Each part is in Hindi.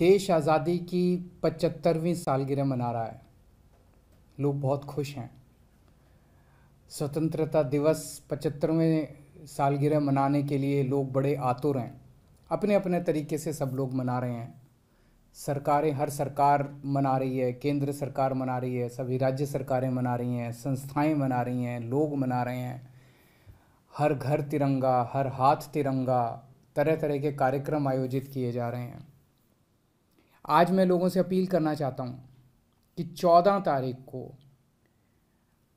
देश आज़ादी की पचहत्तरवीं सालगिरह मना रहा है लोग बहुत खुश हैं स्वतंत्रता दिवस पचहत्तरवें सालगिरह मनाने के लिए लोग बड़े आतुर हैं अपने अपने तरीके से सब लोग मना रहे हैं सरकारें हर सरकार मना रही है केंद्र सरकार मना रही है सभी राज्य सरकारें मना रही हैं संस्थाएं मना रही हैं लोग मना रहे हैं हर घर तिरंगा हर हाथ तिरंगा तरह तरह के कार्यक्रम आयोजित किए जा रहे हैं आज मैं लोगों से अपील करना चाहता हूँ कि चौदह तारीख को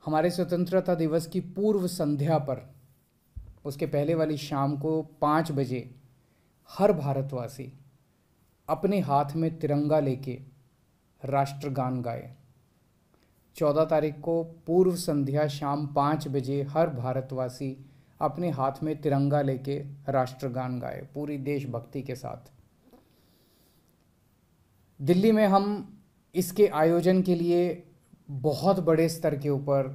हमारे स्वतंत्रता दिवस की पूर्व संध्या पर उसके पहले वाली शाम को पाँच बजे हर भारतवासी अपने हाथ में तिरंगा लेके राष्ट्रगान गाए चौदह तारीख को पूर्व संध्या शाम पाँच बजे हर भारतवासी अपने हाथ में तिरंगा लेके राष्ट्रगान गाए पूरी देशभक्ति के साथ दिल्ली में हम इसके आयोजन के लिए बहुत बड़े स्तर के ऊपर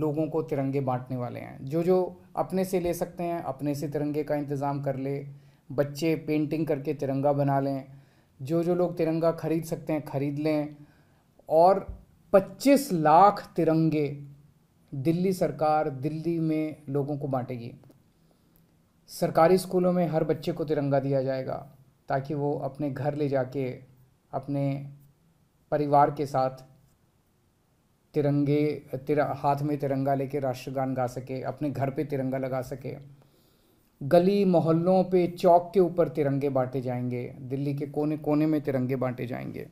लोगों को तिरंगे बांटने वाले हैं जो जो अपने से ले सकते हैं अपने से तिरंगे का इंतज़ाम कर ले बच्चे पेंटिंग करके तिरंगा बना लें जो जो लोग तिरंगा खरीद सकते हैं खरीद लें और 25 लाख तिरंगे दिल्ली सरकार दिल्ली में लोगों को बांटेगी सरकारी स्कूलों में हर बच्चे को तिरंगा दिया जाएगा ताकि वो अपने घर ले जाके अपने परिवार के साथ तिरंगे तिर हाथ में तिरंगा लेके राष्ट्रगान गा सके अपने घर पे तिरंगा लगा सके गली मोहल्लों पे चौक के ऊपर तिरंगे बांटे जाएंगे दिल्ली के कोने कोने में तिरंगे बांटे जाएंगे